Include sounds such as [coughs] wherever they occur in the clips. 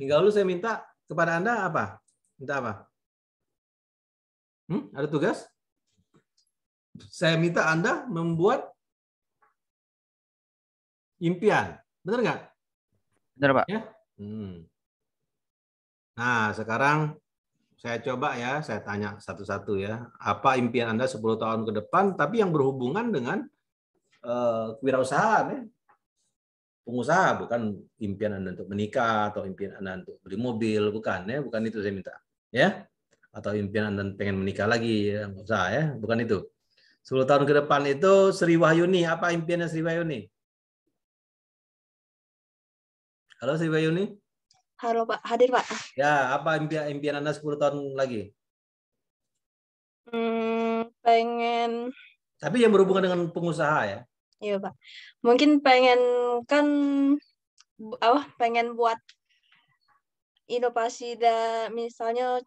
Minggu lalu saya minta kepada Anda apa? Minta apa? Hmm? Ada tugas? Saya minta Anda membuat impian. Benar nggak? Benar, Pak. Ya? Hmm. Nah, sekarang saya coba ya, saya tanya satu-satu ya. Apa impian Anda 10 tahun ke depan, tapi yang berhubungan dengan uh, eh, kewirausahaan ya? pengusaha, bukan impian Anda untuk menikah atau impian Anda untuk beli mobil, bukan ya, bukan itu saya minta. Ya. Atau impian Anda pengen menikah lagi, ya, usaha ya, bukan itu. 10 tahun ke depan itu Sri Wahyuni, apa impiannya Sri Wahyuni? Halo Sri Wahyuni? Halo Pak, hadir Pak. Ya, apa impian impian Anda 10 tahun lagi? Hmm, pengen tapi yang berhubungan dengan pengusaha ya Iya pak. Mungkin pengen kan apa pengen buat inovasi da misalnya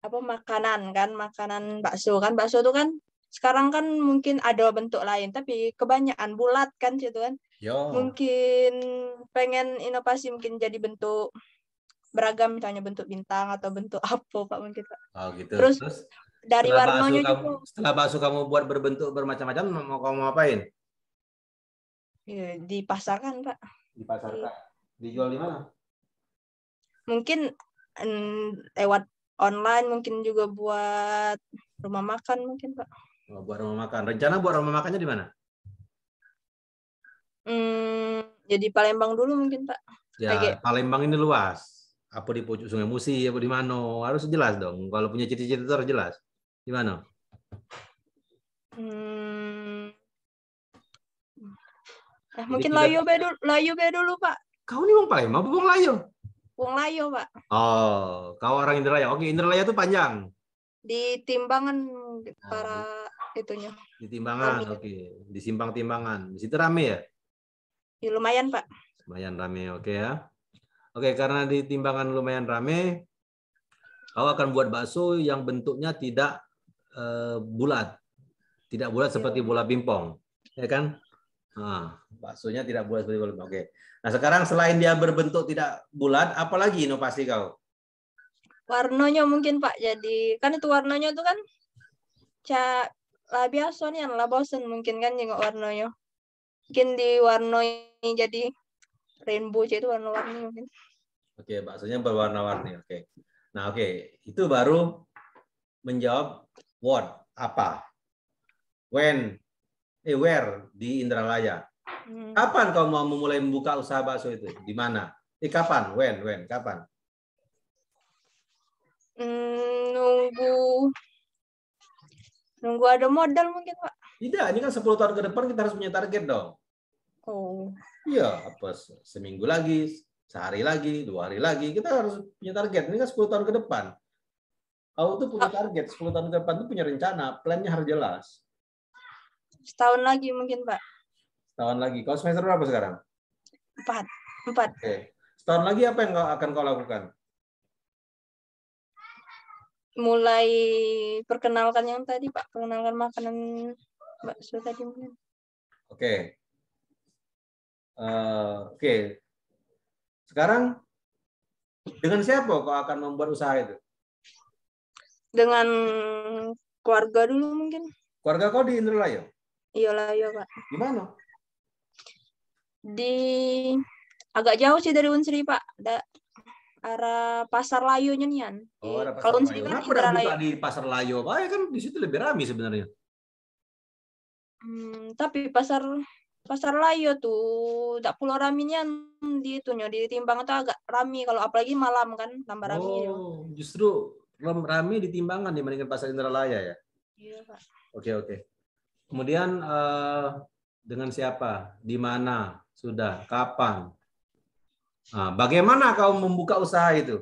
apa makanan kan makanan bakso kan bakso itu kan sekarang kan mungkin ada bentuk lain tapi kebanyakan bulat kan gitu kan Yo. mungkin pengen inovasi mungkin jadi bentuk beragam misalnya bentuk bintang atau bentuk [laughs] apa pak mungkin pak oh, gitu. terus, terus dari warnanya gitu kamu, juga setelah bakso kamu buat berbentuk bermacam-macam mau kamu apain Ya, dipasarkan, Pak. Dipasarkan. Dijual di mana? Mungkin lewat online, mungkin juga buat rumah makan mungkin, Pak. Oh, buat rumah makan. Rencana buat rumah makannya di mana? Hmm, jadi ya Palembang dulu mungkin, Pak. Ya, Kayak... Palembang ini luas. Apa di pojok Sungai Musi, apa di mana? Harus jelas dong. Kalau punya cita-cita harus jelas. Di mana? Hmm, Nah, mungkin layo be dulu, layo be dulu, Pak. Kau nih wong Palembang apa wong layo? Wong layo, Pak. Oh, kau orang Indralaya. Oke, Indralaya itu panjang. Di timbangan nah, para nah, itunya. Di timbangan, oke. Di simpang timbangan. Di situ rame ya? Ya lumayan, Pak. Lumayan rame, oke ya. Oke, karena di timbangan lumayan rame, kau akan buat bakso yang bentuknya tidak uh, bulat. Tidak bulat ya. seperti bola pingpong, ya kan? Hmm. baksonya tidak bulat seperti volume. Oke. Nah, sekarang selain dia berbentuk tidak bulat, apalagi inovasi kau? Warnanya mungkin Pak. Jadi kan itu warnanya itu kan cak lah biasa nih lah bosen mungkin kan jengok warnanya. Mungkin di warnanya jadi rainbow jadi warna-warni mungkin. Oke, baksonya berwarna-warni. Oke. Nah, oke. Itu baru menjawab what apa when aware eh, di Indralaya. Hmm. Kapan kau mau memulai membuka usaha bakso itu? Di mana? Eh, kapan? When? When? Kapan? Hmm, nunggu nunggu ada modal mungkin pak. Tidak, ini kan 10 tahun ke depan kita harus punya target dong. Oh. Iya, apa seminggu lagi, sehari lagi, dua hari lagi, kita harus punya target. Ini kan 10 tahun ke depan. Kau tuh punya oh. target, 10 tahun ke depan tuh punya rencana, plannya harus jelas. Setahun lagi mungkin, Pak. Setahun lagi. Kau semester berapa sekarang? Empat. Empat. Okay. Setahun lagi apa yang kau akan kau lakukan? Mulai perkenalkan yang tadi, Pak. Perkenalkan makanan bakso tadi mungkin. Oke. Okay. Uh, eh, Oke. Okay. Sekarang dengan siapa kau akan membuat usaha itu? Dengan keluarga dulu mungkin. Keluarga kau di Indralaya Iya lah, iya Pak. Di mana? Di agak jauh sih dari Unsri Pak. Da arah Pasar Layu nyenyan. Oh, Kalau Unsri kan Kenapa di Pasar Layu? Pak, ya kan di situ lebih ramai sebenarnya. Hmm, tapi pasar pasar layo tuh tak pulau raminya di itu di timbang itu agak rami kalau apalagi malam kan tambah ya. oh, rami justru belum rame di timbangan dibandingkan pasar Indralaya ya? Iya, Pak. Oke, okay, oke. Okay. Kemudian uh, dengan siapa, di mana, sudah, kapan. Nah, bagaimana kau membuka usaha itu?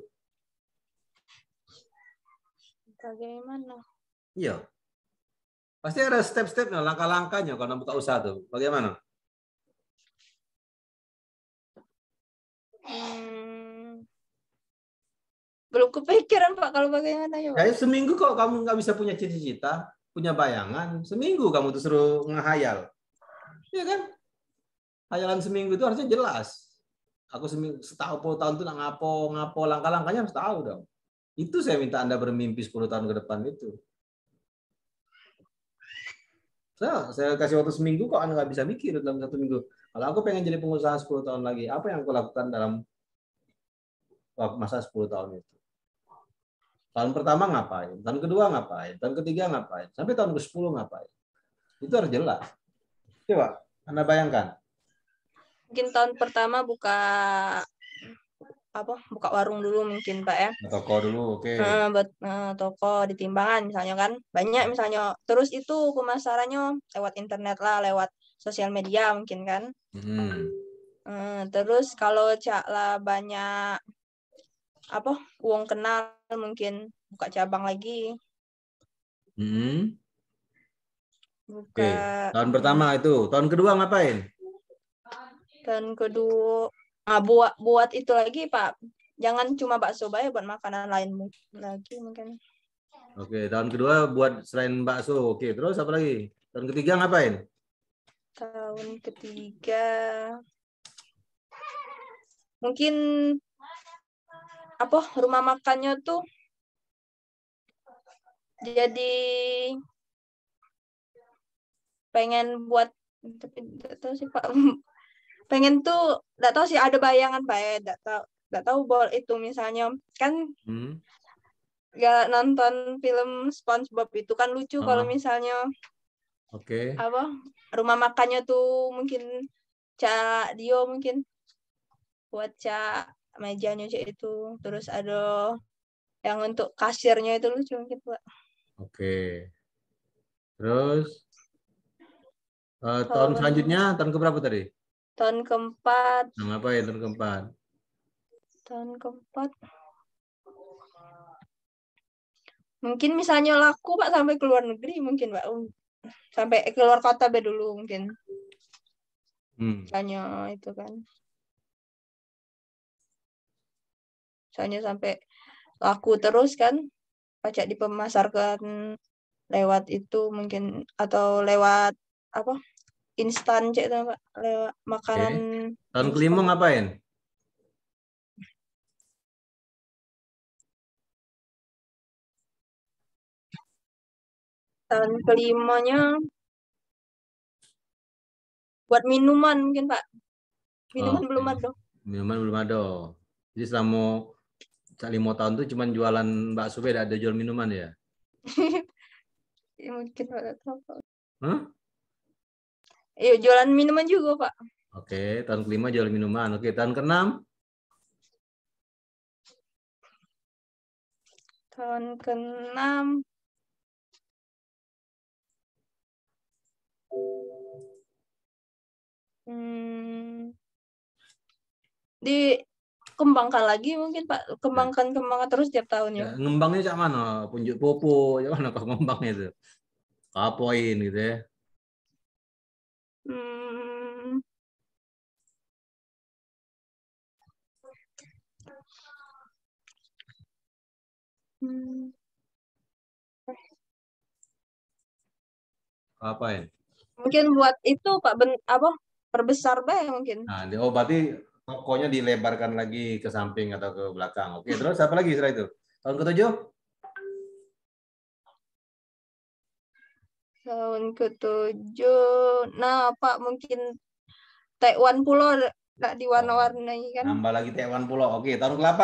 Bagaimana? Iya. Pasti ada step-stepnya, langkah-langkahnya kalau membuka usaha itu. Bagaimana? Hmm. Belum kepikiran Pak kalau bagaimana ya. Kayak seminggu kok kamu nggak bisa punya cita-cita, punya bayangan, seminggu kamu tuh suruh ngehayal. ya kan? Hayalan seminggu itu harusnya jelas. Aku seminggu, setahu puluh tahun itu ngapo, ngapo, langkah-langkahnya harus tahu dong. Itu saya minta Anda bermimpi 10 tahun ke depan itu. Saya, saya kasih waktu seminggu kok Anda nggak bisa mikir dalam satu minggu. Kalau aku pengen jadi pengusaha 10 tahun lagi, apa yang aku lakukan dalam masa 10 tahun itu? Tahun pertama ngapain? Tahun kedua ngapain? Tahun ketiga ngapain? Sampai tahun ke-10 ngapain? Itu harus jelas. Coba Anda bayangkan. Mungkin tahun pertama buka apa buka warung dulu mungkin pak ya toko dulu oke okay. uh, buat uh, toko di timbangan misalnya kan banyak iya. misalnya terus itu pemasarannya lewat internet lah lewat sosial media mungkin kan hmm. uh, terus kalau cak lah banyak apa uang kenal mungkin buka cabang lagi hmm. buka Oke. tahun pertama itu tahun kedua ngapain tahun kedua ah buat buat itu lagi pak jangan cuma bakso bay buat makanan lain lagi mungkin Oke, tahun kedua buat selain bakso. Oke, terus apa lagi? Tahun ketiga ngapain? Tahun ketiga mungkin apa rumah makannya tuh jadi pengen buat tapi nggak tahu sih pak [laughs] pengen tuh nggak tahu sih ada bayangan pak ya nggak tahu nggak tahu bol itu misalnya kan hmm. nonton film SpongeBob itu kan lucu -huh. Ah. kalau misalnya Oke. Okay. Apa? Rumah makannya tuh mungkin cak Dio mungkin buat cak mejanya aja itu terus ada yang untuk kasirnya itu lucu gitu pak oke terus uh, tahun selanjutnya tahun keberapa tadi tahun keempat nah, apa ya tahun keempat tahun keempat mungkin misalnya laku pak sampai ke luar negeri mungkin pak um, sampai keluar kota be dulu mungkin hmm. misalnya itu kan soalnya sampai laku terus kan pajak dipemasarkan lewat itu mungkin atau lewat apa instan cek lewat makanan okay. tahun kelima ngapain tahun kelimanya buat minuman mungkin pak minuman oh, belum ada minuman belum ada jadi selama lima tahun tuh cuman jualan bakso beda ada jual minuman ya? [laughs] ya mungkin Pak. Hah? Iya, jualan minuman juga, Pak. Oke, tahun kelima jual minuman. Oke, tahun keenam? Tahun keenam Hmm, di kembangkan lagi mungkin Pak, kembangkan kembangkan terus tiap tahunnya. ya. ngembangnya cak mana? Punjuk popo, cak ya mana kau ngembangnya itu? Kapoin gitu ya. Hmm. Hmm. Apa ya? Mungkin buat itu Pak ben, apa? Perbesar bae mungkin. Nah, oh berarti Kokonya dilebarkan lagi ke samping atau ke belakang. Oke, terus siapa lagi setelah itu? Tahun ke-7? Tahun ke-7. Nah, Pak mungkin T1 Pulau tak diwarna-warnai kan. Nambah lagi T1 Pulau. Oke, tahun ke-8.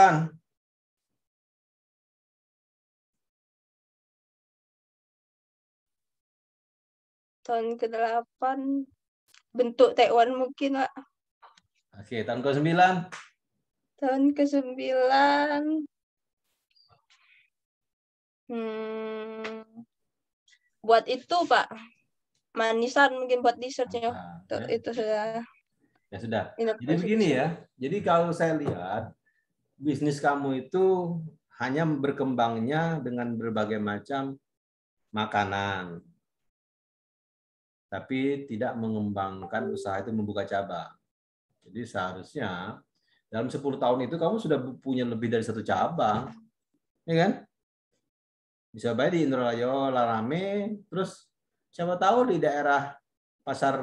Tahun ke-8 bentuk T1 mungkin, Pak. Oke, tahun ke-9. Tahun ke-9. Hmm, buat itu, Pak. Manisan mungkin buat dessertnya. Nah, itu, ya. itu sudah. Ya sudah. Inap Jadi begini ya. Jadi kalau saya lihat bisnis kamu itu hanya berkembangnya dengan berbagai macam makanan. Tapi tidak mengembangkan usaha itu membuka cabang. Jadi seharusnya dalam 10 tahun itu kamu sudah punya lebih dari satu cabang. Ya kan? Bisa baik di Indralayo, Larame, terus siapa tahu di daerah pasar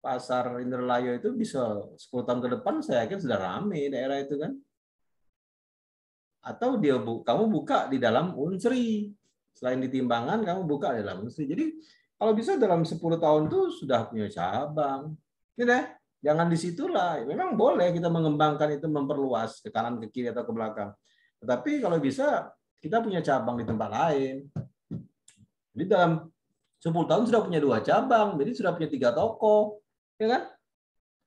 pasar Indralayo itu bisa 10 tahun ke depan saya yakin sudah rame daerah itu kan. Atau dia bu, kamu buka di dalam unsri. Selain di timbangan kamu buka di dalam unsri. Jadi kalau bisa dalam 10 tahun tuh sudah punya cabang. ini gitu deh. Ya? Jangan di situlah. Memang boleh kita mengembangkan itu memperluas ke kanan, ke kiri atau ke belakang. Tetapi kalau bisa kita punya cabang di tempat lain. Jadi dalam 10 tahun sudah punya dua cabang, jadi sudah punya tiga toko, ya kan?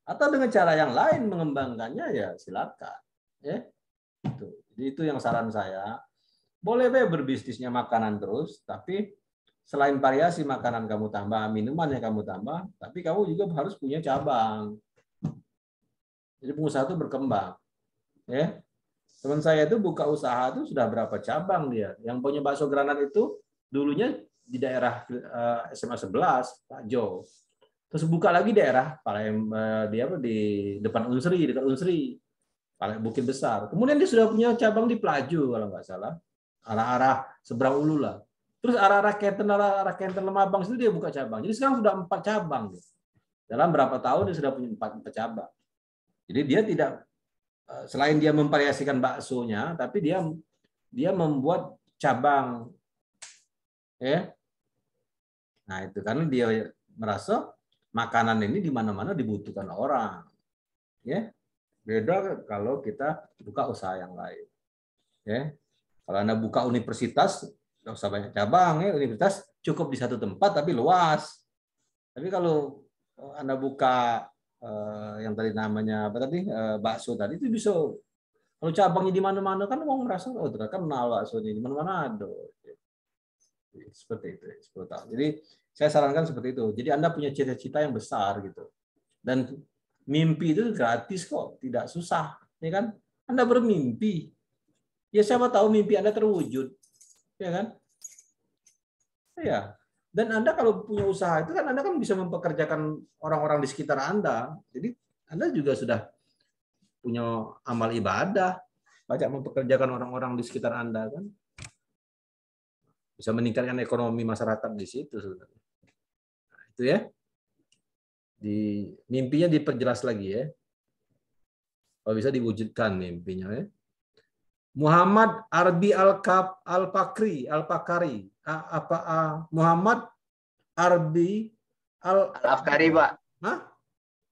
Atau dengan cara yang lain mengembangkannya ya silakan, ya. Itu. Jadi itu yang saran saya. Boleh be berbisnisnya makanan terus, tapi selain variasi makanan kamu tambah, minuman yang kamu tambah, tapi kamu juga harus punya cabang. Jadi pengusaha itu berkembang. Ya. Teman saya itu buka usaha itu sudah berapa cabang dia. Yang punya bakso granat itu dulunya di daerah eh, SMA 11 Pak Jo. Terus buka lagi daerah paling eh, di apa di depan Unsri, dekat Unsri. paling Bukit Besar. Kemudian dia sudah punya cabang di Pelaju kalau nggak salah. Arah-arah seberang ulu lah Terus arah-arah Kenten, arah-arah lemah bang, itu dia buka cabang. Jadi sekarang sudah empat cabang. Dalam berapa tahun dia sudah punya empat, empat cabang. Jadi dia tidak eh, selain dia memvariasikan baksonya, tapi dia dia membuat cabang, ya. Nah itu karena dia merasa makanan ini di mana-mana dibutuhkan orang, ya. Beda kalau kita buka usaha yang lain, ya. Kalau anda buka universitas, nggak usah banyak cabang ya universitas cukup di satu tempat tapi luas tapi kalau eh, anda buka eh, yang tadi namanya apa tadi eh, bakso tadi itu bisa kalau cabangnya di mana-mana kan orang merasa oh ternyata kenal baksonya di mana-mana ada seperti itu ya, sepuluh tahun jadi saya sarankan seperti itu jadi anda punya cita-cita yang besar gitu dan mimpi itu gratis kok tidak susah ya kan anda bermimpi ya siapa tahu mimpi anda terwujud ya kan Iya. Dan Anda kalau punya usaha itu kan Anda kan bisa mempekerjakan orang-orang di sekitar Anda. Jadi Anda juga sudah punya amal ibadah, banyak mempekerjakan orang-orang di sekitar Anda kan. Bisa meningkatkan ekonomi masyarakat di situ sebenarnya. Nah, itu ya. Di mimpinya diperjelas lagi ya. Kalau bisa diwujudkan mimpinya ya. Muhammad Arbi al kab al Pakri al Pakari apa Muhammad Arbi al Al pak Hah?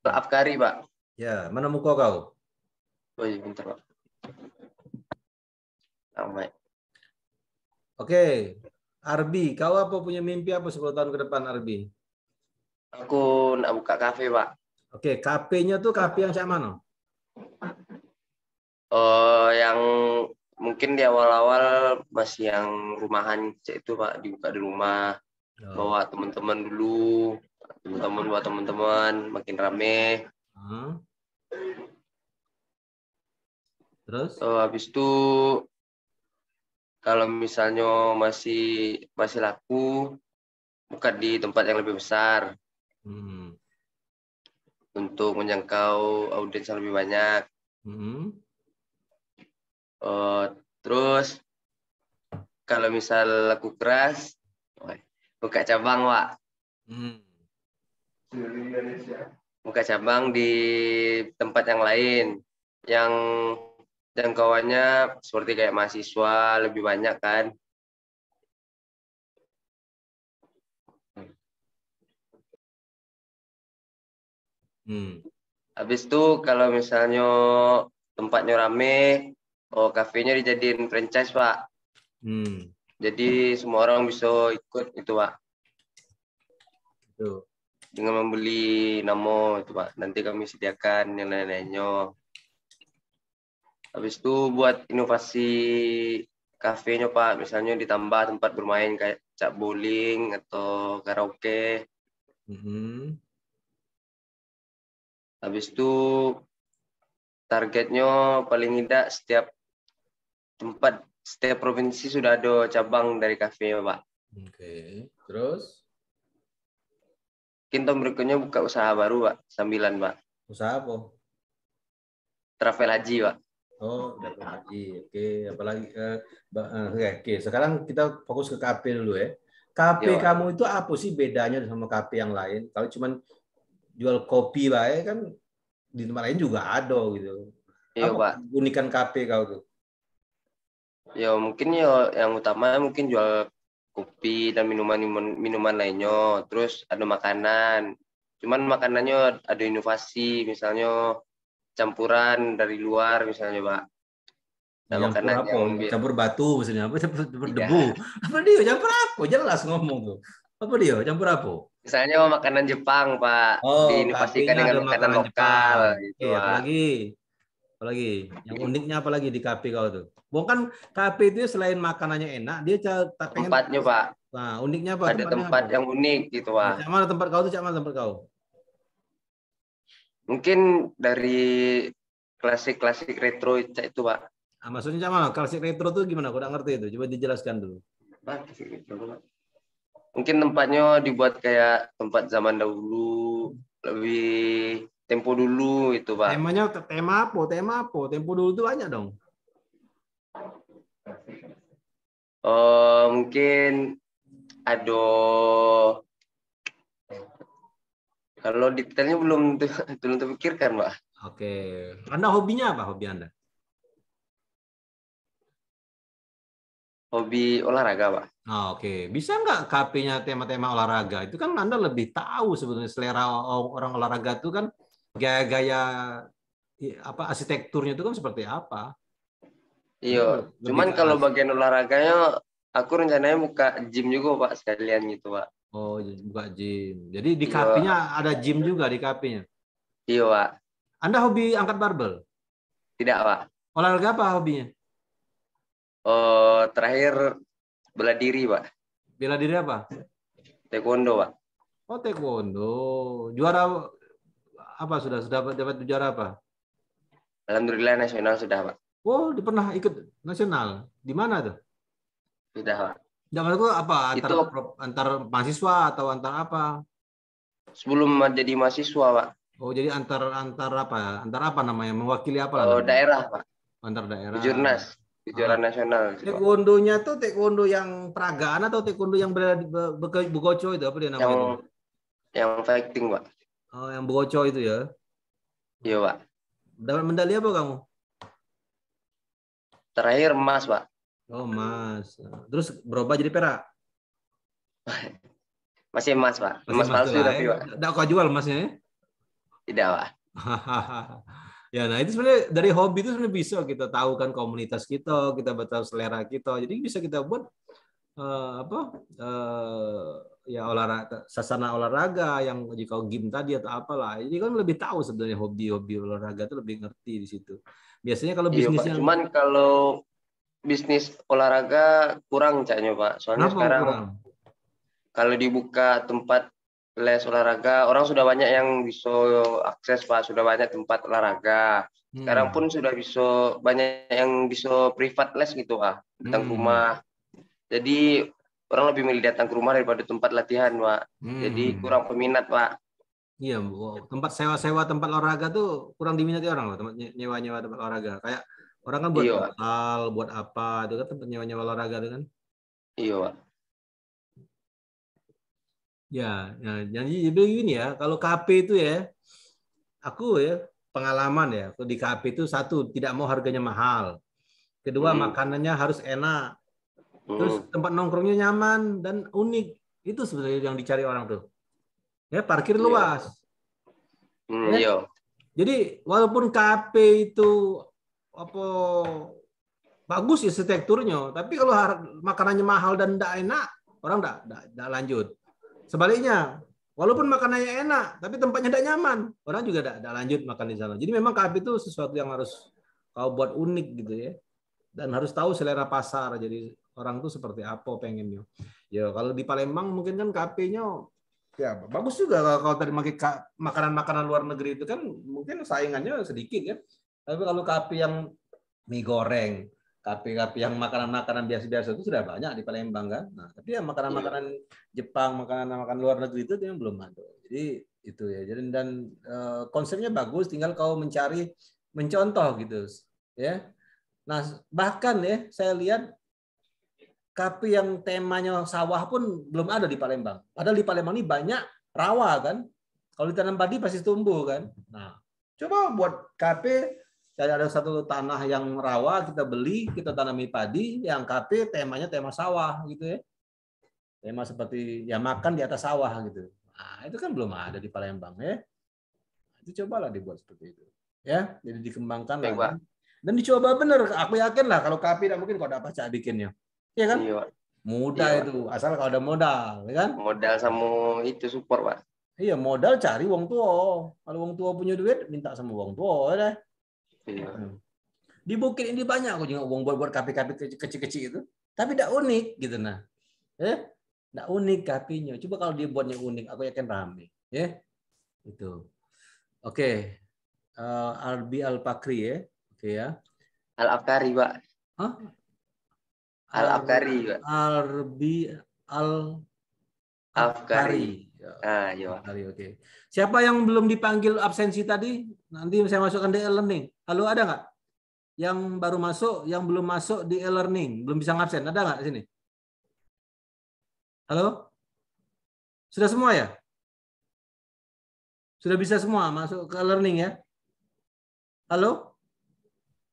Al Afkari pak ya mana muka kau oh iya, bentar pak Oke, Arbi, kau apa punya mimpi apa 10 tahun ke depan Arbi? Aku nak buka kafe, Pak. Oke, kafenya tuh kafe yang sama mana? Oh, yang mungkin di awal-awal masih yang rumahan itu pak dibuka di rumah oh. bawa teman-teman dulu teman-teman buat teman-teman makin rame hmm. terus so, habis itu kalau misalnya masih masih laku buka di tempat yang lebih besar hmm. untuk menjangkau audiens yang lebih banyak hmm Oh, terus kalau misal laku keras, buka cabang, Wak. Hmm. Buka cabang di tempat yang lain yang jangkauannya seperti kayak mahasiswa lebih banyak kan. Hmm. Habis itu kalau misalnya tempatnya rame, Oh, kafenya dijadiin franchise, Pak. Hmm. Jadi semua orang bisa ikut itu, Pak. Itu. Dengan membeli nama itu, Pak. Nanti kami sediakan nilai-nilainya. Habis itu buat inovasi kafenya, Pak. Misalnya ditambah tempat bermain kayak cak bowling atau karaoke. Mm -hmm. Habis itu targetnya paling tidak setiap tempat setiap provinsi sudah ada cabang dari ya pak oke okay. terus Kita berikutnya buka usaha baru pak sambilan pak usaha apa travel haji pak oh travel haji oke okay. apalagi uh, oke okay. okay. sekarang kita fokus ke KP dulu ya KP Yo. kamu itu apa sih bedanya sama KP yang lain kalau cuman jual kopi pak ya kan di tempat lain juga ada gitu Iya, Pak. Unikan KP kau tuh ya mungkin ya yang utama mungkin jual kopi dan minuman minuman, minuman lainnya terus ada makanan cuman makanannya ada inovasi misalnya campuran dari luar misalnya pak nah, campur apa? Yang... campur batu misalnya apa campur, campur debu. Iya. debu apa dia campur apa jelas ngomong tuh apa dia campur apa misalnya makanan Jepang pak oh, diinovasikan dengan makanan, makanan lokal Jepang. gitu, Ya, apalagi Apalagi yang uniknya apalagi di KP kau tuh? Bukan kan KP itu selain makanannya enak, dia tak tempatnya Pak. Nah, uniknya apa? Ada tempat apa? yang unik gitu Pak. Cak mana tempat kau tuh? Cak mana tempat kau? Mungkin dari klasik-klasik retro itu Pak. Nah, maksudnya cak mana? Klasik retro tuh gimana? Kau udah ngerti itu? Coba dijelaskan dulu. mungkin tempatnya dibuat kayak tempat zaman dahulu lebih Tempo dulu itu, Pak. Temanya tema apa? Tema apa? Tempo dulu itu banyak dong. Uh, mungkin ada kalau detailnya belum [laughs] belum terpikirkan, Pak. Oke. Anda hobinya apa? Hobi Anda? Hobi olahraga, Pak. Oh, oke. Okay. Bisa nggak kapinya tema-tema olahraga? Itu kan Anda lebih tahu sebetulnya selera orang olahraga itu kan gaya-gaya apa arsitekturnya itu kan seperti apa? Iya, cuman kalau bagian olahraganya aku rencananya buka gym juga Pak sekalian gitu Pak. Oh, iya, buka gym. Jadi di iya. kapinya ada gym juga di kapinya. Iya, Pak. Anda hobi angkat barbel? Tidak, Pak. Olahraga apa hobinya? Oh, terakhir bela diri, Pak. Bela diri apa? Taekwondo, Pak. Oh, taekwondo. Juara apa sudah sudah dapat, dapat juara apa? Alhamdulillah nasional sudah, Pak. Oh, pernah ikut nasional. Di mana tuh? Sudah, Pak. Dan itu apa? Antar, itu, antar mahasiswa atau antar apa? Sebelum menjadi mahasiswa, Pak. Oh, jadi antar antar apa? Antar apa namanya? Mewakili apa? Oh, daerah, Pak. Antar daerah. Jurnas. Kejuaraan ah. nasional. Taekwondonya tuh taekwondo yang peragaan atau taekwondo yang berada di Bukoco itu apa dia namanya? Yang, yang fighting, Pak. Oh, yang bocor itu ya? Iya, Pak. Dapat medali apa kamu? Terakhir emas, Pak. Oh, emas. Terus berubah jadi perak? [laughs] Masih emas, Pak. Emas, emas palsu tapi, ya. Pak. Tidak kau jual emasnya ya? Tidak, Pak. [laughs] ya, nah itu sebenarnya dari hobi itu sebenarnya bisa kita tahu kan komunitas kita, kita tahu selera kita. Jadi bisa kita buat uh, apa? Uh, ya olahraga sasana olahraga yang jika gym tadi atau apalah jadi kan lebih tahu sebenarnya hobi-hobi olahraga itu lebih ngerti di situ biasanya kalau bisnis iya, cuman kalau bisnis olahraga kurang caknya pak soalnya Kenapa sekarang kurang? kalau dibuka tempat les olahraga orang sudah banyak yang bisa akses pak sudah banyak tempat olahraga hmm. sekarang pun sudah bisa banyak yang bisa privat les gitu pak tentang hmm. rumah jadi orang lebih milih datang ke rumah daripada tempat latihan pak hmm. jadi kurang peminat pak iya tempat sewa-sewa tempat olahraga tuh kurang diminati orang loh tempat nyewa-nyewa tempat olahraga kayak orang kan buat iya, total, buat apa itu kan tempat nyewa-nyewa olahraga itu kan iya pak ya nah, jadi begini ya kalau KP itu ya aku ya pengalaman ya di KP itu satu tidak mau harganya mahal kedua hmm. makanannya harus enak Terus hmm. tempat nongkrongnya nyaman dan unik. Itu sebenarnya yang dicari orang tuh. Ya, parkir iya. luas. Hmm, ya. Kan? Iya. Jadi walaupun KP itu apa bagus ya arsitekturnya, tapi kalau makanannya mahal dan tidak enak, orang tidak lanjut. Sebaliknya, walaupun makanannya enak, tapi tempatnya tidak nyaman, orang juga tidak lanjut makan di sana. Jadi memang KP itu sesuatu yang harus kau buat unik gitu ya, dan harus tahu selera pasar. Jadi orang tuh seperti apa pengennya. Ya kalau di Palembang mungkin kan kafenya ya bagus juga kalau tadi makanan-makanan luar negeri itu kan mungkin saingannya sedikit ya. Tapi kalau kafe yang mie goreng, KP-KP yang makanan-makanan biasa-biasa itu sudah banyak di Palembang kan. Nah, tapi ya makanan-makanan Jepang, makanan-makanan luar negeri itu yang belum ada. Jadi itu ya. Jadi dan uh, konsepnya bagus, tinggal kau mencari mencontoh gitu ya. Nah, bahkan ya saya lihat tapi yang temanya sawah pun belum ada di Palembang. Padahal di Palembang ini banyak rawa kan. Kalau ditanam padi pasti tumbuh kan. Nah, coba buat KP, dari ada satu tanah yang rawa kita beli, kita tanami padi, yang KP temanya tema sawah gitu ya. Tema seperti ya makan di atas sawah gitu. Nah, itu kan belum ada di Palembang ya. Nah, itu cobalah dibuat seperti itu. Ya, jadi dikembangkan Dan dicoba benar, aku yakin lah kalau KP tidak mungkin kok dapat cak bikinnya. Iya kan? Iya, Pak. Mudah iya, itu, asal kalau ada modal, ya kan? Modal sama itu support, Pak. Iya, modal cari uang tua. Kalau uang tua punya duit, minta sama uang tua ya deh. Iya. Hmm. Di bukit ini banyak aku juga wong buat-buat kapi-kapi kecil-kecil itu. Tapi tidak unik gitu nah. Eh, ya, tidak unik kapinya. Coba kalau dia buatnya unik, aku yakin rame. Ya, itu. Oke, okay. uh, eh, Albi alpakri ya. Oke okay, ya. Al Afkari, Pak. Hah? Al Afkari Al Albi Al Afkari. Ya, ah, iya. oke. Siapa yang belum dipanggil absensi tadi? Nanti saya masukkan di e-learning. Halo, ada nggak? Yang baru masuk, yang belum masuk di e-learning, belum bisa ngabsen, ada nggak di sini? Halo? Sudah semua ya? Sudah bisa semua masuk ke learning ya? Halo?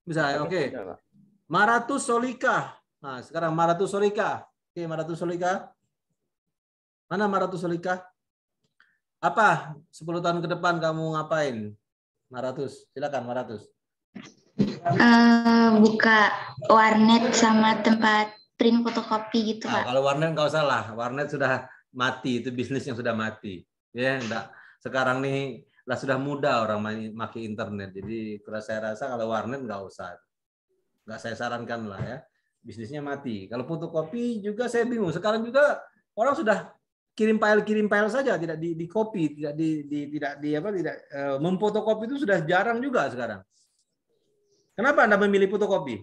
Bisa, oke. Okay. Maratus Solika Nah, sekarang Maratu Solika. Oke, Maratu Solika. Mana Maratu Solika? Apa 10 tahun ke depan kamu ngapain? Maratus, silakan Maratus. Uh, eh, buka warnet sama tempat print fotokopi gitu, nah, Pak. Kalau warnet nggak usah lah, warnet sudah mati, itu bisnis yang sudah mati. Ya, enggak. Sekarang nih lah sudah muda orang main maki internet. Jadi kalau saya rasa kalau warnet nggak usah. Nggak saya sarankan lah ya bisnisnya mati. Kalau fotokopi juga saya bingung. Sekarang juga orang sudah kirim file kirim file saja tidak di, di copy tidak di, di tidak di apa tidak e, eh, memfotokopi itu sudah jarang juga sekarang kenapa anda memilih fotokopi e,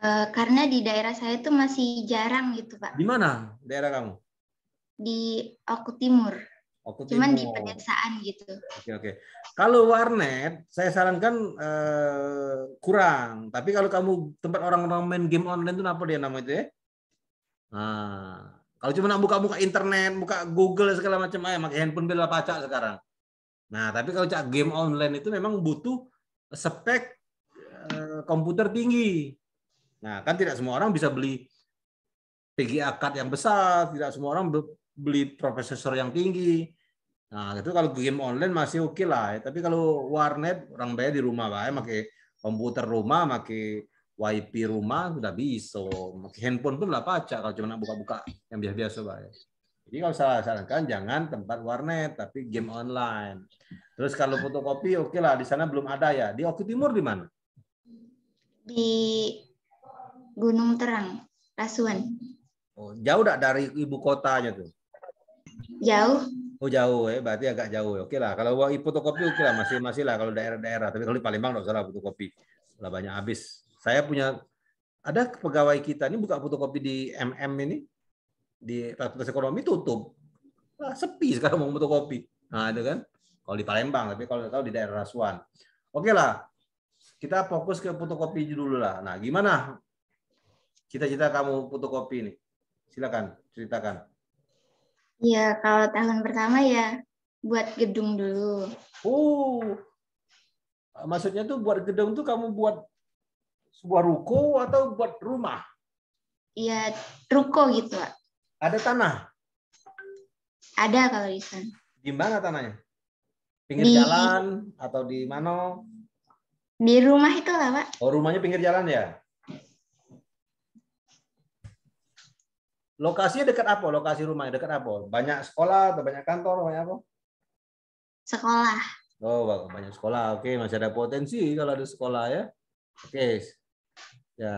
eh, karena di daerah saya itu masih jarang gitu pak di mana daerah kamu di Oku Timur Aku Cuman di pedesaan gitu. Oke oke. Kalau warnet, saya sarankan uh, kurang. Tapi kalau kamu tempat orang-orang main game online itu apa dia namanya itu ya? Nah, kalau cuma buka-buka internet, buka Google segala macam aja, pakai handphone bela pacak sekarang. Nah, tapi kalau cak game online itu memang butuh spek uh, komputer tinggi. Nah, kan tidak semua orang bisa beli VGA card yang besar, tidak semua orang beli prosesor yang tinggi. Nah, itu kalau game online masih oke okay lah. Tapi kalau warnet orang bayar di rumah bae pakai komputer rumah, pakai wifi rumah sudah bisa. Pakai handphone pun lah pacar kalau cuma buka-buka yang biasa-biasa Ya. Jadi kalau saya sarankan jangan tempat warnet tapi game online. Terus kalau fotokopi oke okay lah di sana belum ada ya. Di Oki Timur di mana? Di Gunung Terang, pasuan. Oh, jauh tidak dari ibu kotanya tuh? Jauh, Oh jauh ya, berarti agak jauh. Ya. Oke lah, kalau fotokopi oke lah, masih masih lah kalau daerah-daerah. Tapi kalau di Palembang nggak usah fotokopi, lah banyak habis. Saya punya ada pegawai kita ini buka fotokopi di MM ini di Fakultas Ekonomi tutup, nah, sepi sekarang mau fotokopi. Nah itu kan, kalau di Palembang, tapi kalau tahu di daerah Rasuan. Oke lah, kita fokus ke fotokopi dulu lah. Nah gimana cita-cita kamu fotokopi ini? Silakan ceritakan. Iya, kalau tahun pertama ya buat gedung dulu. Oh, maksudnya tuh buat gedung tuh kamu buat sebuah ruko atau buat rumah? Iya, ruko gitu. Ada tanah? Ada kalau di sana. Di mana tanahnya? Pinggir di, jalan atau di mana? Di rumah itu lah, Pak. Oh, rumahnya pinggir jalan ya? Lokasinya dekat apa? Lokasi rumah dekat apa? Banyak sekolah atau banyak kantor banyak apa? Sekolah. Oh, banyak sekolah. Oke, masih ada potensi kalau ada sekolah ya. Oke. Ya.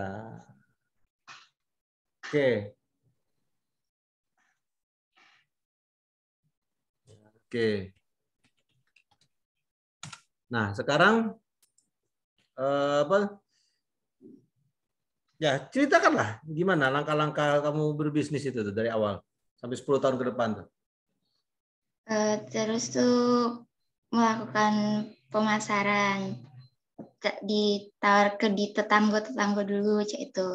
Oke. Oke. Nah, sekarang eh, apa? Ya, ceritakanlah gimana langkah-langkah kamu berbisnis itu tuh, dari awal sampai 10 tahun ke depan tuh. Uh, terus tuh melakukan pemasaran di tawar ke di tetangga tetangga dulu cek itu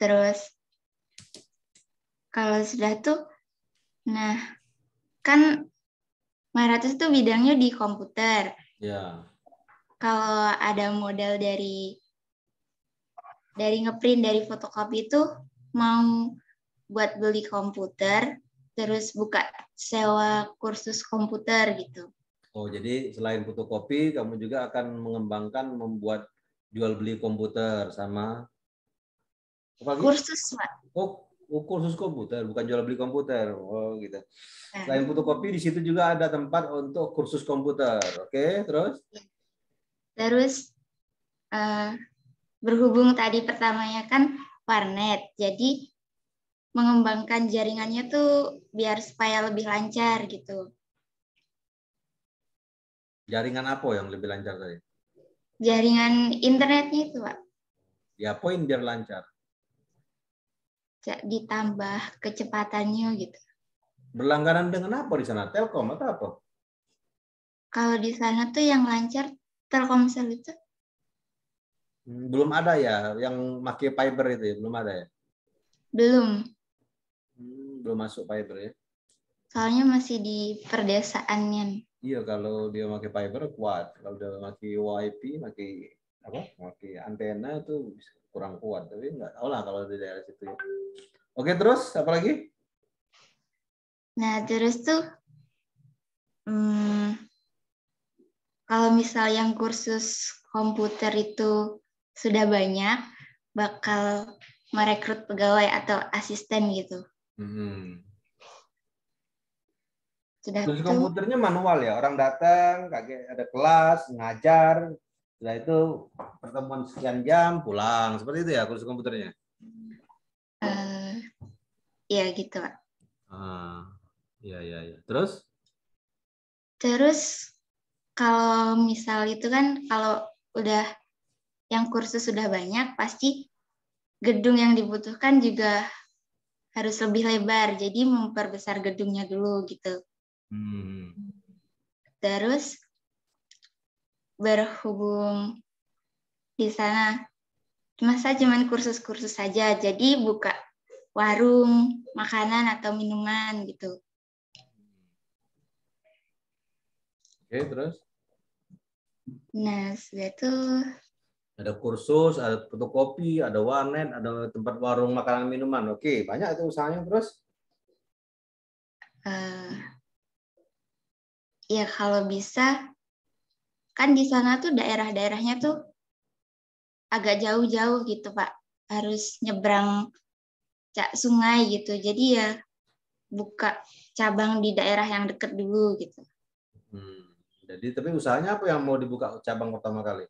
terus kalau sudah tuh nah kan 500 tuh bidangnya di komputer ya yeah. kalau ada modal dari dari ngeprint dari fotokopi itu mau buat beli komputer terus buka sewa kursus komputer gitu. Oh, jadi selain fotokopi, kamu juga akan mengembangkan membuat jual beli komputer sama apa lagi? kursus, Pak. Oh, oh, kursus komputer, bukan jual beli komputer. Oh, gitu. Nah. Selain fotokopi, di situ juga ada tempat untuk kursus komputer. Oke, okay, terus? Terus uh, berhubung tadi pertamanya kan warnet, jadi mengembangkan jaringannya tuh biar supaya lebih lancar gitu. Jaringan apa yang lebih lancar tadi? Jaringan internetnya itu, Pak. Ya, poin biar lancar. Ditambah kecepatannya gitu. Berlangganan dengan apa di sana? Telkom atau apa? Kalau di sana tuh yang lancar Telkomsel itu. Belum ada ya yang pakai fiber itu ya? Belum ada ya? Belum. Hmm, belum masuk fiber ya? Soalnya masih di perdesaannya. Iya, kalau dia pakai fiber kuat. Kalau udah pakai WiFi, pakai apa? Pakai antena itu kurang kuat. Tapi nggak tahu lah kalau di daerah situ ya. Oke, terus apa lagi? Nah, terus tuh hmm, kalau misal yang kursus komputer itu sudah banyak bakal merekrut pegawai atau asisten gitu. Hmm. Sudah Terus itu, komputernya manual ya, orang datang, kaget ada kelas, ngajar, setelah itu pertemuan sekian jam, pulang. Seperti itu ya kursus komputernya? Uh, iya gitu, Pak. Uh, iya, iya, iya. Terus? Terus kalau misal itu kan kalau udah yang kursus sudah banyak, pasti gedung yang dibutuhkan juga harus lebih lebar. Jadi memperbesar gedungnya dulu gitu. Hmm. Terus berhubung di sana masa cuman kursus-kursus saja. Jadi buka warung, makanan atau minuman gitu. Oke, terus? Nah, sudah tuh ada kursus, ada fotokopi, ada warnet, ada tempat warung makanan minuman. Oke, banyak itu usahanya terus? Uh, ya kalau bisa, kan di sana tuh daerah-daerahnya tuh agak jauh-jauh gitu Pak. Harus nyebrang cak sungai gitu. Jadi ya buka cabang di daerah yang dekat dulu gitu. Hmm. Jadi tapi usahanya apa yang mau dibuka cabang pertama kali?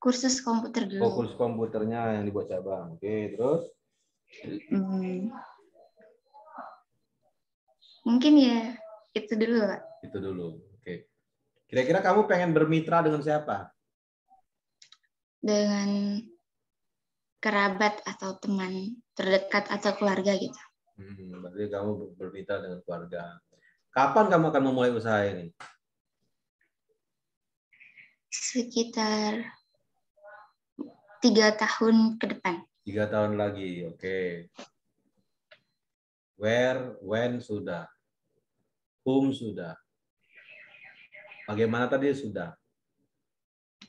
kursus komputer dulu. Oh, kursus komputernya yang dibuat cabang. Oke, terus? Hmm. Mungkin ya itu dulu, Pak. Itu dulu. Oke. Kira-kira kamu pengen bermitra dengan siapa? Dengan kerabat atau teman terdekat atau keluarga gitu. Hmm, berarti kamu bermitra dengan keluarga. Kapan kamu akan memulai usaha ini? Sekitar tiga tahun ke depan. Tiga tahun lagi, oke. Okay. Where, when sudah, whom sudah, bagaimana tadi sudah,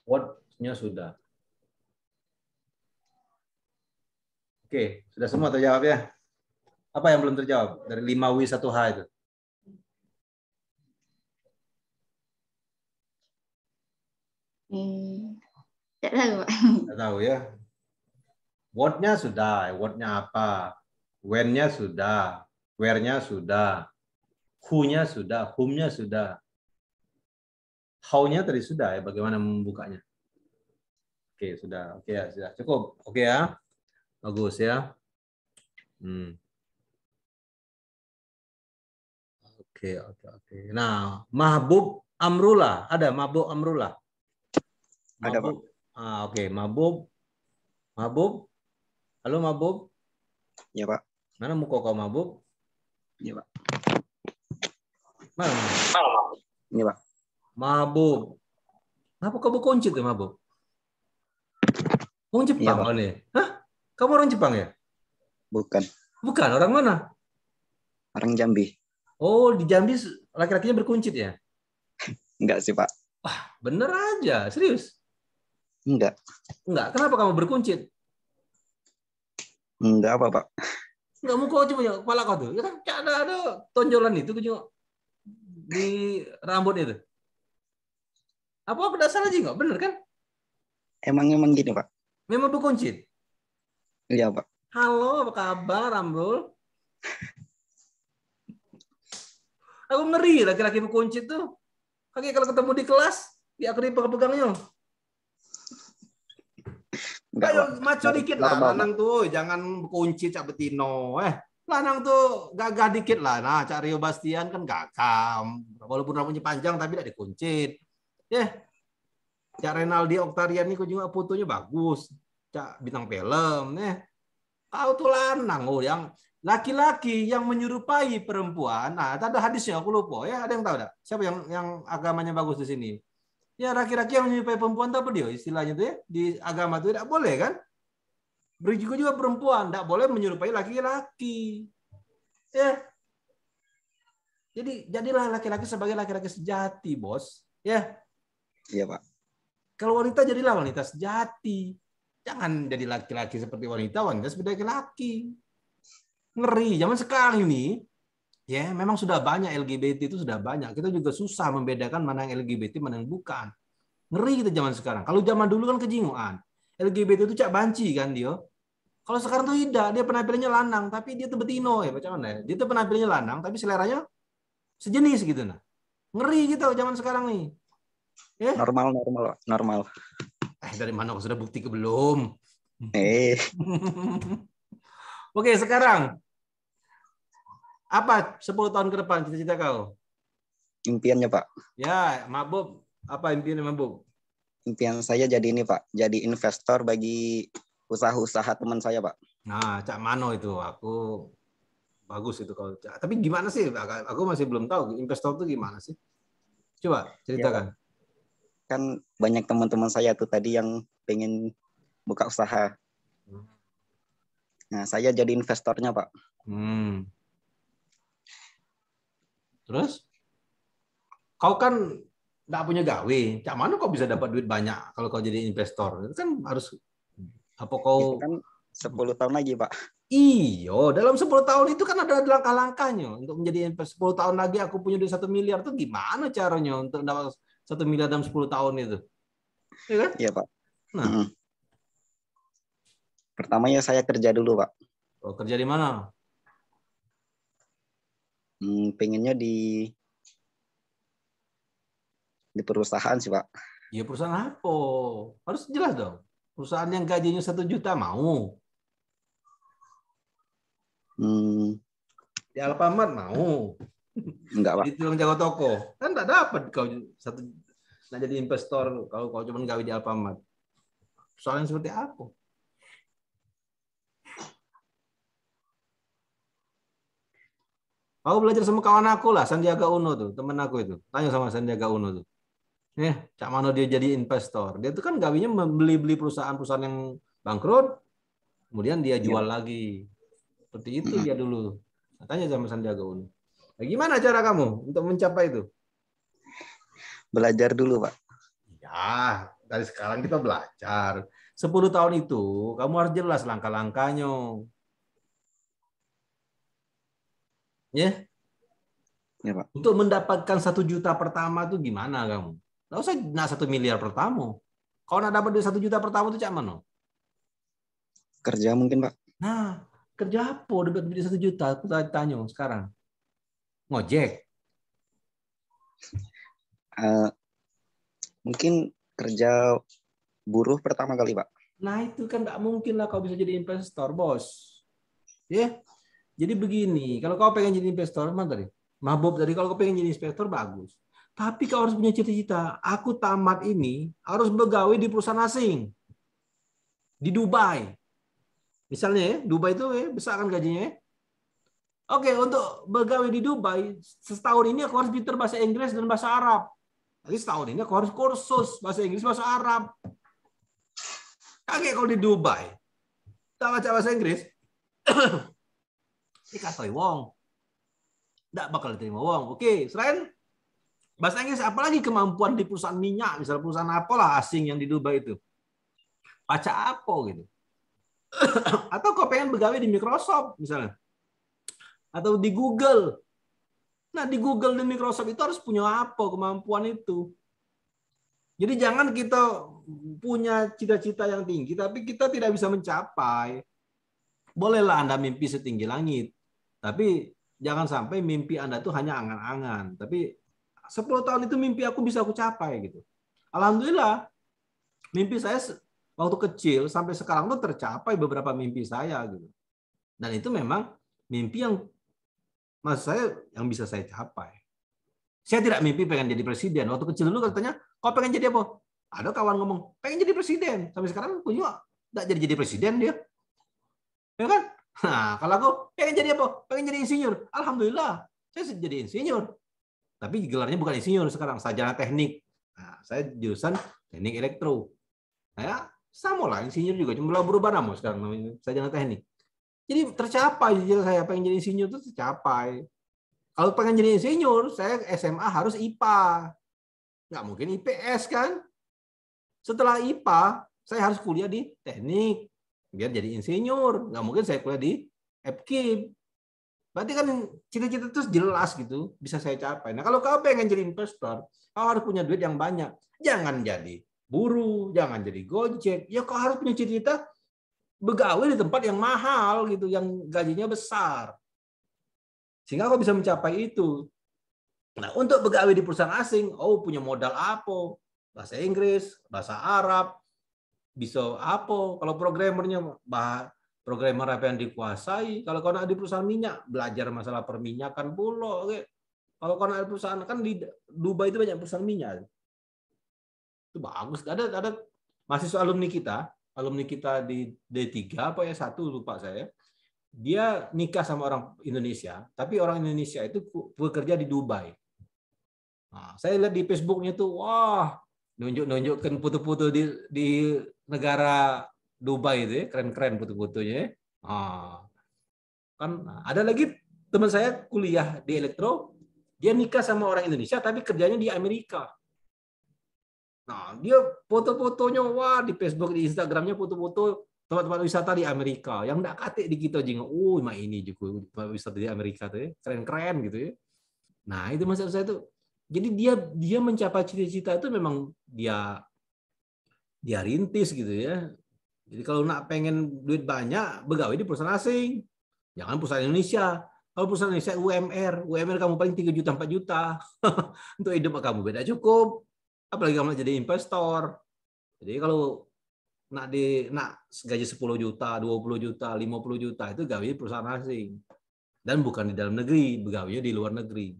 what-nya sudah. Oke, okay. sudah semua terjawab ya? Apa yang belum terjawab dari lima w satu h itu? Tidak tahu, Tidak tahu ya. What-nya sudah, what-nya apa? When-nya sudah, where-nya sudah, who-nya sudah, whom-nya sudah. How-nya tadi sudah ya, bagaimana membukanya. Oke, sudah. Oke ya, sudah. Cukup. Oke ya. Bagus ya. Hmm. Oke, oke, oke. Nah, mahbub amrullah, ada mahbub amrullah. Ada, Pak. Ah, oke, okay. Mabub. Mabub. Halo Mabub. Ya, Pak. Mana muka kau Mabub? Ya, Pak. Mana? Halo, Mabub. Ya, Pak. Mabub. Kenapa kau kunci tuh, Mabub? Orang Jepang ya, Hah? Kamu orang Jepang ya? Bukan. Bukan, orang mana? Orang Jambi. Oh, di Jambi laki-lakinya berkuncit ya? Enggak sih, Pak. Wah, bener aja. Serius? Enggak. Enggak. Kenapa kamu berkuncit? Enggak apa, Pak. Enggak mau kau cuma kepala kau tuh. Ya kan ada ada tonjolan itu cuma di rambut itu. Apa aku dasar aja enggak? Bener kan? Emang emang gini, Pak. Memang berkuncit. Iya, Pak. Halo, apa kabar, Ramrul? Aku ngeri laki-laki berkuncit tuh. Kaki kalau ketemu di kelas, dia ya aku pegang-pegangnya. Ayo maco dikit lah, lanang tuh jangan kunci cak betino. Eh, lanang tuh gagah dikit lah. Nah, cak Rio Bastian kan gagah. Walaupun rambutnya panjang tapi tidak dikunci. Eh, cak Renaldi Oktarian ini juga fotonya bagus. Cak bintang film. Eh, kau tuh lanang oh yang laki-laki yang menyerupai perempuan. Nah, ada hadisnya aku lupa ya. Ada yang tahu tidak? Siapa yang yang agamanya bagus di sini? Ya laki-laki yang menyukai perempuan itu dia istilahnya itu ya di agama itu tidak boleh kan? Begitu juga perempuan tidak boleh menyerupai laki-laki. Ya. Jadi jadilah laki-laki sebagai laki-laki sejati, bos. Ya. Iya pak. Kalau wanita jadilah wanita sejati. Jangan jadi laki-laki seperti wanita, wanita seperti laki-laki. Ngeri zaman sekarang ini Ya, memang sudah banyak LGBT itu sudah banyak. Kita juga susah membedakan mana yang LGBT, mana yang bukan. Ngeri kita zaman sekarang. Kalau zaman dulu kan kejinguan. LGBT itu cak banci kan dia. Kalau sekarang tuh tidak, dia penampilannya lanang tapi dia tuh betino ya macam mana ya. Dia tuh penampilannya lanang tapi seleranya sejenis gitu nah. Ngeri gitu zaman sekarang nih. Eh? Normal normal normal. Eh dari mana kok sudah bukti ke belum? Eh. [laughs] Oke, sekarang apa 10 tahun ke depan cita-cita kau? Impiannya, Pak. Ya, Mabuk. Apa impiannya, Mabuk? Impian saya jadi ini, Pak. Jadi investor bagi usaha-usaha teman saya, Pak. Nah, Cak Mano itu. Aku bagus itu kalau Cak. Tapi gimana sih? Aku masih belum tahu investor itu gimana sih. Coba ceritakan. Ya, kan banyak teman-teman saya tuh tadi yang pengen buka usaha. Hmm. Nah, saya jadi investornya, Pak. Hmm. Terus kau kan tidak punya gawe, cak mana kau bisa dapat duit banyak kalau kau jadi investor? Itu kan harus apa kau itu kan 10 tahun lagi, Pak. Iyo, dalam 10 tahun itu kan ada langkah-langkahnya untuk menjadi investor. 10 tahun lagi aku punya duit satu miliar tuh gimana caranya untuk dapat satu miliar dalam 10 tahun itu? Iya kan? Iya, Pak. Nah. Mm-hmm. pertamanya saya kerja dulu, Pak. Oh, kerja di mana? Hmm, pengennya di di perusahaan sih pak. Ya perusahaan apa? Harus jelas dong. Perusahaan yang gajinya satu juta mau. Hmm. Di Alfamart mau. Enggak pak. Di tulang jago toko kan tak dapat kau satu nah jadi investor kalau kau cuma gawe di Alfamart. Soalnya seperti aku. Aku belajar sama kawan aku lah, Sandiaga Uno tuh, temen aku itu. Tanya sama Sandiaga Uno tuh. Eh, Cak Mano dia jadi investor. Dia tuh kan gawinya membeli-beli perusahaan-perusahaan yang bangkrut, kemudian dia jual ya. lagi. Seperti itu dia dulu. Nah, tanya sama Sandiaga Uno. Nah, gimana cara kamu untuk mencapai itu? Belajar dulu, Pak. Ya, dari sekarang kita belajar. 10 tahun itu kamu harus jelas langkah-langkahnya. ya ya pak untuk mendapatkan satu juta pertama tuh gimana kamu nggak usah nak satu miliar pertama kalau nak dapat satu juta pertama tuh cak mana kerja mungkin pak nah kerja apa dapat duit satu juta aku tanya sekarang ngojek uh, [laughs] mungkin kerja buruh pertama kali pak nah itu kan tidak mungkin lah kau bisa jadi investor bos ya yeah? Jadi begini, kalau kau pengen jadi investor, mana tadi? Mahbub tadi, kalau kau pengen jadi investor, bagus. Tapi kau harus punya cita-cita. Aku tamat ini harus begawi di perusahaan asing. Di Dubai. Misalnya ya, Dubai itu eh, besar kan gajinya eh? Oke, untuk begawi di Dubai, setahun ini aku harus pinter bahasa Inggris dan bahasa Arab. Jadi setahun ini aku harus kursus bahasa Inggris, bahasa Arab. Kaget kalau di Dubai. Tak baca bahasa Inggris, dikasih wong. Tidak bakal diterima wong. Oke, selain bahasa Inggris apalagi kemampuan di perusahaan minyak, misalnya perusahaan apalah asing yang di Dubai itu. Baca apa gitu. [coughs] Atau kau pengen begawe di Microsoft misalnya. Atau di Google. Nah, di Google dan Microsoft itu harus punya apa kemampuan itu. Jadi jangan kita punya cita-cita yang tinggi, tapi kita tidak bisa mencapai. Bolehlah Anda mimpi setinggi langit, tapi jangan sampai mimpi Anda itu hanya angan-angan. Tapi 10 tahun itu mimpi aku bisa aku capai gitu. Alhamdulillah mimpi saya waktu kecil sampai sekarang tuh tercapai beberapa mimpi saya gitu. Dan itu memang mimpi yang maksud saya yang bisa saya capai. Saya tidak mimpi pengen jadi presiden. Waktu kecil dulu katanya, kau pengen jadi apa? Ada kawan ngomong, pengen jadi presiden. Sampai sekarang punya nggak jadi jadi presiden dia. Ya kan? Nah, kalau aku pengen jadi apa? Pengen jadi insinyur. Alhamdulillah, saya jadi insinyur. Tapi gelarnya bukan insinyur sekarang, sarjana teknik. Nah, saya jurusan teknik elektro. Saya sama lah insinyur juga, cuma berubah nama sekarang namanya sarjana teknik. Jadi tercapai jujur saya pengen jadi insinyur itu tercapai. Kalau pengen jadi insinyur, saya SMA harus IPA. Nggak mungkin IPS kan? Setelah IPA, saya harus kuliah di teknik biar jadi insinyur. Nggak mungkin saya kuliah di FKIP. Berarti kan cita-cita terus jelas gitu, bisa saya capai. Nah kalau kau pengen jadi investor, kau harus punya duit yang banyak. Jangan jadi buruh, jangan jadi gojek. Ya kau harus punya cita-cita begawe di tempat yang mahal gitu, yang gajinya besar. Sehingga kau bisa mencapai itu. Nah untuk begawe di perusahaan asing, oh punya modal apa? Bahasa Inggris, bahasa Arab, bisa apa kalau programmernya bah programmer apa yang dikuasai kalau kau di perusahaan minyak belajar masalah perminyakan pulau okay. kalau kau di perusahaan kan di Dubai itu banyak perusahaan minyak itu bagus ada ada mahasiswa alumni kita alumni kita di D3 apa ya satu lupa saya dia nikah sama orang Indonesia tapi orang Indonesia itu bekerja di Dubai nah, saya lihat di Facebooknya tuh wah nunjuk-nunjukkan foto-foto di, di negara Dubai itu ya, keren-keren foto-fotonya. Ya. Ah. Kan nah, ada lagi teman saya kuliah di elektro, dia nikah sama orang Indonesia tapi kerjanya di Amerika. Nah, dia foto-fotonya wah di Facebook, di Instagramnya foto-foto tempat-tempat wisata di Amerika yang enggak kate di kita jingo. Oh, mah ini juga tempat wisata di Amerika tuh ya. Keren-keren gitu ya. Nah, itu maksud saya tuh. Jadi dia dia mencapai cita-cita itu memang dia dia rintis gitu ya. Jadi kalau nak pengen duit banyak, begawi di perusahaan asing. Jangan perusahaan Indonesia. Kalau perusahaan Indonesia UMR, UMR kamu paling 3 juta 4 juta. [laughs] Untuk hidup kamu beda cukup. Apalagi kamu jadi investor. Jadi kalau nak di nak gaji 10 juta, 20 juta, 50 juta itu gawe perusahaan asing. Dan bukan di dalam negeri, begawinya di luar negeri.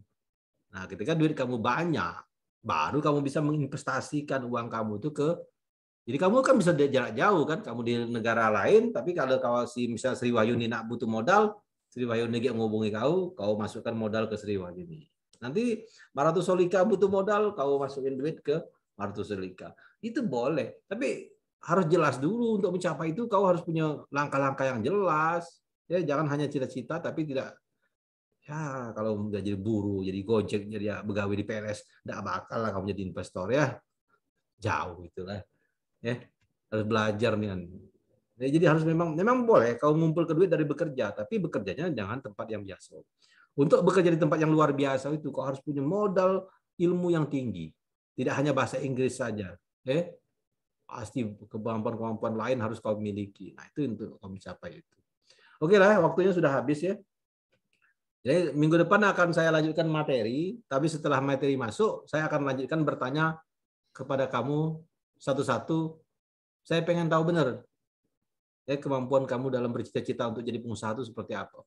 Nah, ketika duit kamu banyak, baru kamu bisa menginvestasikan uang kamu itu ke jadi kamu kan bisa jarak jauh kan, kamu di negara lain, tapi kalau kalau si misal Sri Wahyuni nak butuh modal, Sri Wahyuni yang menghubungi kau, kau masukkan modal ke Sri Wahyuni. Nanti Maratu Solika butuh modal, kau masukin duit ke Maratu Solika. Itu boleh, tapi harus jelas dulu untuk mencapai itu kau harus punya langkah-langkah yang jelas. Ya jangan hanya cita-cita tapi tidak ya kalau udah jadi buruh, jadi gojek, jadi ya, pegawai di PNS, tidak bakal lah kamu jadi investor ya. Jauh itulah ya harus belajar nih ya, jadi harus memang memang boleh kau ngumpul ke duit dari bekerja tapi bekerjanya jangan tempat yang biasa untuk bekerja di tempat yang luar biasa itu kau harus punya modal ilmu yang tinggi tidak hanya bahasa Inggris saja eh pasti kemampuan-kemampuan lain harus kau miliki nah itu untuk kau mencapai itu oke lah waktunya sudah habis ya jadi minggu depan akan saya lanjutkan materi, tapi setelah materi masuk, saya akan lanjutkan bertanya kepada kamu satu-satu, saya pengen tahu benar ya kemampuan kamu dalam bercita-cita untuk jadi pengusaha itu seperti apa.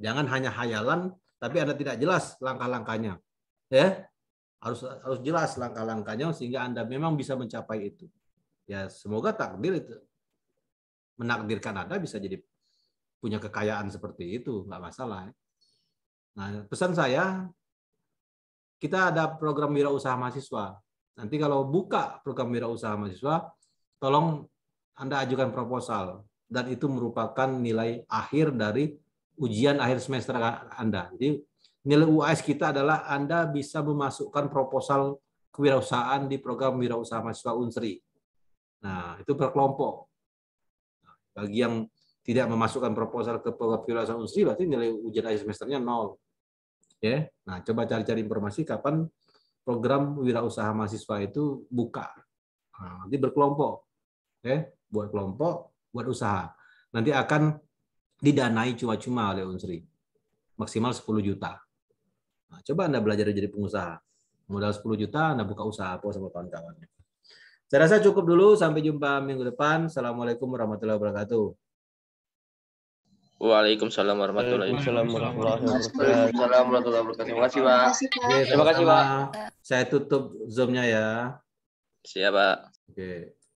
Jangan hanya hayalan, tapi anda tidak jelas langkah-langkahnya. Ya, harus harus jelas langkah-langkahnya sehingga anda memang bisa mencapai itu. Ya, semoga takdir itu menakdirkan anda bisa jadi punya kekayaan seperti itu, nggak masalah. Ya. Nah, pesan saya, kita ada program wirausaha mahasiswa Nanti kalau buka program wirausaha mahasiswa, tolong Anda ajukan proposal dan itu merupakan nilai akhir dari ujian akhir semester Anda. Jadi nilai UAS kita adalah Anda bisa memasukkan proposal kewirausahaan di program wirausaha mahasiswa Unsri. Nah, itu berkelompok. Bagi yang tidak memasukkan proposal ke program wirausaha Unsri berarti nilai ujian akhir semesternya nol. Ya. Nah, coba cari-cari informasi kapan program wirausaha mahasiswa itu buka. Nah, nanti berkelompok, ya, buat kelompok, buat usaha. Nanti akan didanai cuma-cuma oleh Unsri, maksimal 10 juta. Nah, coba Anda belajar jadi pengusaha. Modal 10 juta, Anda buka usaha apa sama kawan-kawannya. Saya rasa cukup dulu. Sampai jumpa minggu depan. Assalamualaikum warahmatullahi wabarakatuh. Waalaikumsalam warahmatullahi wabarakatuh. Waalaikumsalam warahmatullahi wabarakatuh. Terima kasih, Pak. Terima kasih, Pak. Saya tutup Zoom-nya ya. Siap, Pak. Oke.